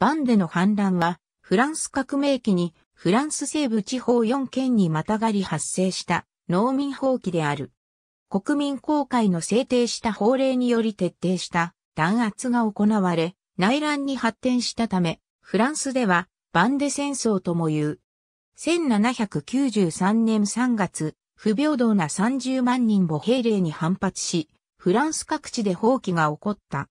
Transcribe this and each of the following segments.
バンデの反乱は、フランス革命期に、フランス西部地方4県にまたがり発生した農民放棄である。国民公会の制定した法令により徹底した弾圧が行われ、内乱に発展したため、フランスではバンデ戦争とも言う。1793年3月、不平等な30万人母兵令に反発し、フランス各地で放棄が起こった。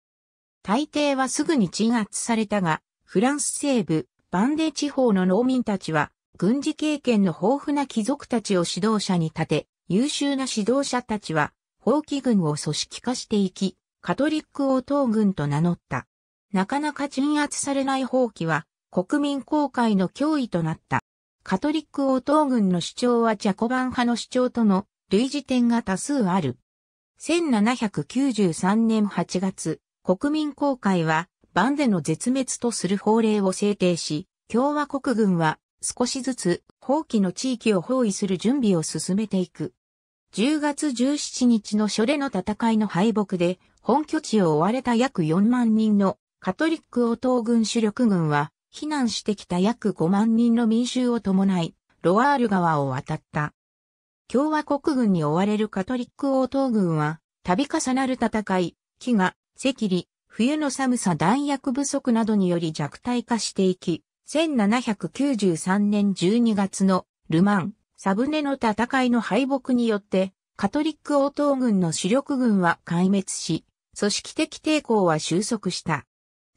大抵はすぐに鎮圧されたが、フランス西部、バンデ地方の農民たちは、軍事経験の豊富な貴族たちを指導者に立て、優秀な指導者たちは、法規軍を組織化していき、カトリック王党軍と名乗った。なかなか鎮圧されない法規は、国民公会の脅威となった。カトリック王党軍の主張はジャコバン派の主張との類似点が多数ある。1793年8月、国民公会はバンデの絶滅とする法令を制定し、共和国軍は少しずつ放棄の地域を包囲する準備を進めていく。10月17日の初レの戦いの敗北で本拠地を追われた約4万人のカトリック王党軍主力軍は避難してきた約5万人の民衆を伴い、ロワール川を渡った。共和国軍に追われるカトリック王党軍は、度重なる戦い、飢餓、赤痢、冬の寒さ弾薬不足などにより弱体化していき、1793年12月のルマン、サブネの戦いの敗北によって、カトリック王党軍の主力軍は壊滅し、組織的抵抗は収束した。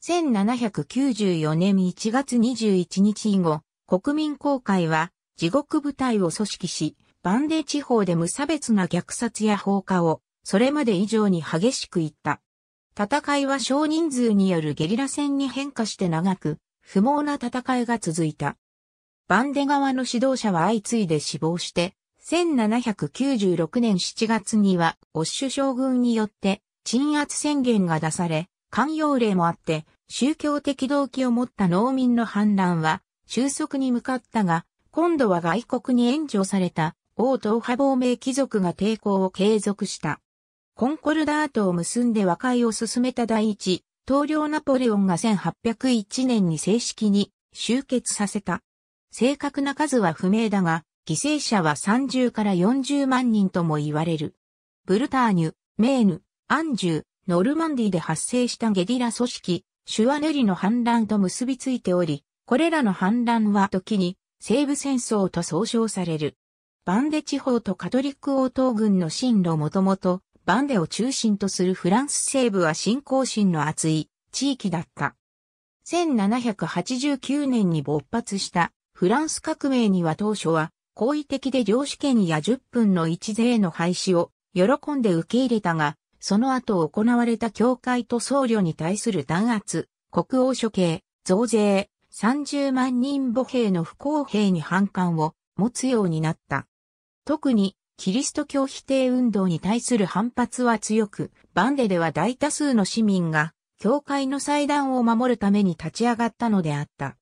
1794年1月21日以後、国民公会は地獄部隊を組織し、バンデ地方で無差別な虐殺や放火を、それまで以上に激しく言った。戦いは少人数によるゲリラ戦に変化して長く、不毛な戦いが続いた。バンデ側の指導者は相次いで死亡して、1796年7月には、オッシュ将軍によって、鎮圧宣言が出され、寛容令もあって、宗教的動機を持った農民の反乱は、収束に向かったが、今度は外国に援助された、王党派亡命貴族が抵抗を継続した。コンコルダートを結んで和解を進めた第一、統領ナポレオンが1801年に正式に集結させた。正確な数は不明だが、犠牲者は30から40万人とも言われる。ブルターニュ、メーヌ、アンジュ、ノルマンディで発生したゲディラ組織、シュワネリの反乱と結びついており、これらの反乱は時に西部戦争と総称される。バンデ地方とカトリック王党軍の進路もともとバンデを中心とするフランス西部は信仰心の厚い地域だった。1789年に勃発したフランス革命には当初は好意的で領主権や10分の1税の廃止を喜んで受け入れたが、その後行われた教会と僧侶に対する弾圧、国王処刑、増税、30万人母兵の不公平に反感を持つようになった。特にキリスト教否定運動に対する反発は強く、バンデでは大多数の市民が、教会の祭壇を守るために立ち上がったのであった。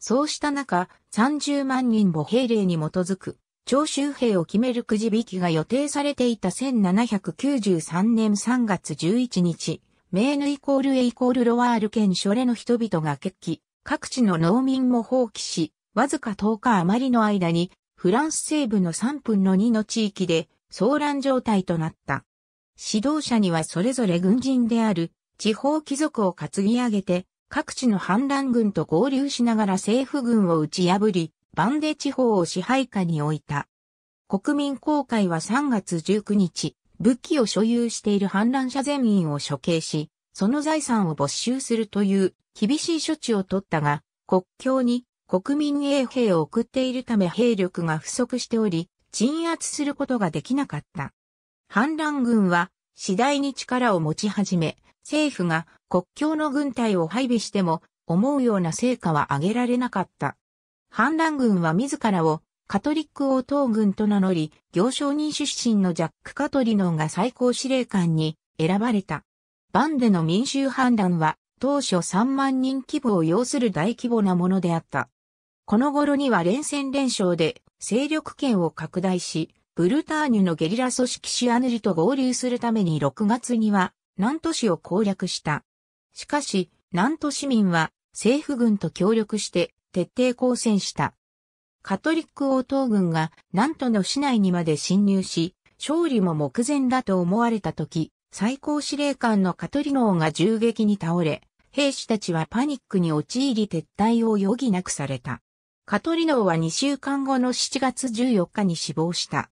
そうした中、30万人母兵令に基づく、徴収兵を決めるくじ引きが予定されていた1793年3月11日、メーヌイコールエイコールロワール県ショレの人々が決起、各地の農民も放棄し、わずか10日余りの間にフランス西部の3分の2の地域で騒乱状態となった。指導者にはそれぞれ軍人である地方貴族を担ぎ上げて各地の反乱軍と合流しながら政府軍を打ち破り、バンデ地方を支配下に置いた。国民公会は3月19日、武器を所有している反乱者全員を処刑し、その財産を没収するという厳しい処置を取ったが、国境に国民衛兵を送っているため兵力が不足しており、鎮圧することができなかった。反乱軍は次第に力を持ち始め、政府が国境の軍隊を配備しても思うような成果は上げられなかった。反乱軍は自らをカトリック王党軍と名乗り、行商人出身のジャック・カトリノンが最高司令官に選ばれた。バンデの民衆反乱は当初3万人規模を要する大規模なものであった。この頃には連戦連勝で勢力圏を拡大し、ブルターニュのゲリラ組織シアヌリと合流するために6月には南都市を攻略した。しかし、南都市民は政府軍と協力して徹底抗戦した。カトリック王党軍が南都の市内にまで侵入し、勝利も目前だと思われた時、最高司令官のカトリノーが銃撃に倒れ、兵士たちはパニックに陥り撤退を余儀なくされた。カトリノーは2週間後の7月14日に死亡した。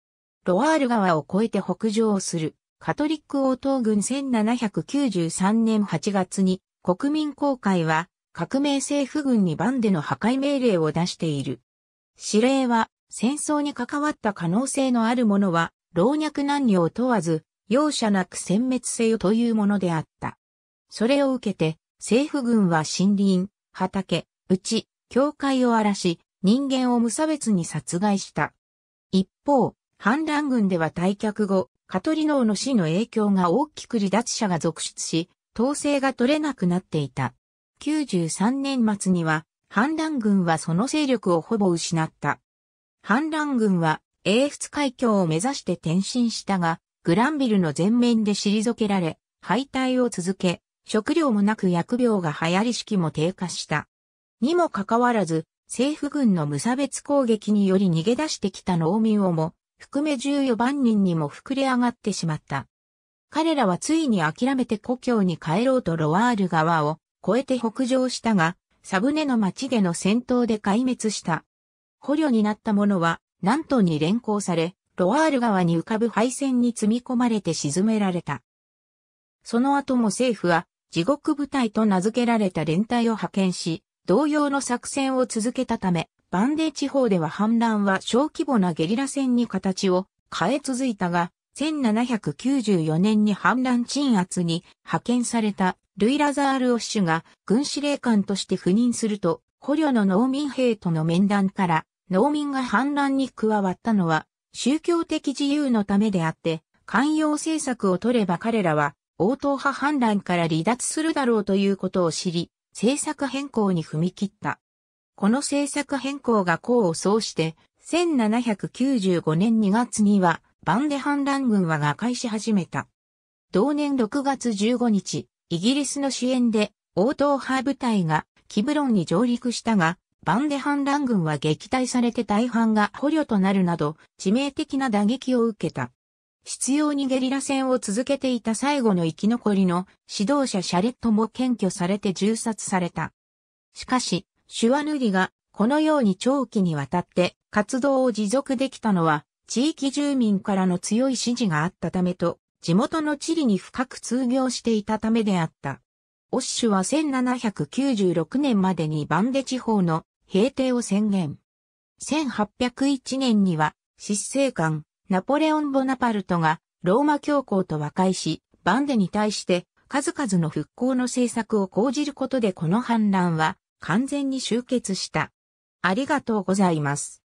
ロワール川を越えて北上するカトリック王党軍1793年8月に国民公会は革命政府軍に番での破壊命令を出している。指令は戦争に関わった可能性のあるものは老若男女を問わず容赦なく殲滅せよというものであった。それを受けて政府軍は森林、畑、内、教会を荒らし、人間を無差別に殺害した。一方、反乱軍では退却後、カトリノーの死の影響が大きく離脱者が続出し、統制が取れなくなっていた。93年末には、反乱軍はその勢力をほぼ失った。反乱軍は、英仏海峡を目指して転進したが、グランビルの前面で退けられ、敗退を続け、食料もなく疫病が流行り式も低下した。にもかかわらず、政府軍の無差別攻撃により逃げ出してきた農民をも、含め14万人にも膨れ上がってしまった。彼らはついに諦めて故郷に帰ろうとロワール川を越えて北上したが、サブネの町での戦闘で壊滅した。捕虜になった者は、南東に連行され、ロワール川に浮かぶ廃線に積み込まれて沈められた。その後も政府は、地獄部隊と名付けられた連隊を派遣し、同様の作戦を続けたため、バンデー地方では反乱は小規模なゲリラ戦に形を変え続いたが、1794年に反乱鎮圧に派遣されたルイ・ラザール・オッシュが軍司令官として赴任すると、捕虜の農民兵との面談から、農民が反乱に加わったのは宗教的自由のためであって、寛容政策を取れば彼らは応答派反乱から離脱するだろうということを知り、政策変更に踏み切った。この政策変更が功を奏して、1795年2月には、バンデ反乱軍は瓦解し始めた。同年6月15日、イギリスの支援で、王答派部隊がキブロンに上陸したが、バンデ反乱軍は撃退されて大半が捕虜となるなど、致命的な打撃を受けた。執拗にゲリラ戦を続けていた最後の生き残りの指導者シャレットも検挙されて銃殺された。しかし、シュワヌリがこのように長期にわたって活動を持続できたのは地域住民からの強い支持があったためと地元の地理に深く通行していたためであった。オッシュは1796年までにバンデ地方の平定を宣言。1801年には、失政官、ナポレオン・ボナパルトがローマ教皇と和解し、バンデに対して数々の復興の政策を講じることでこの反乱は完全に終結した。ありがとうございます。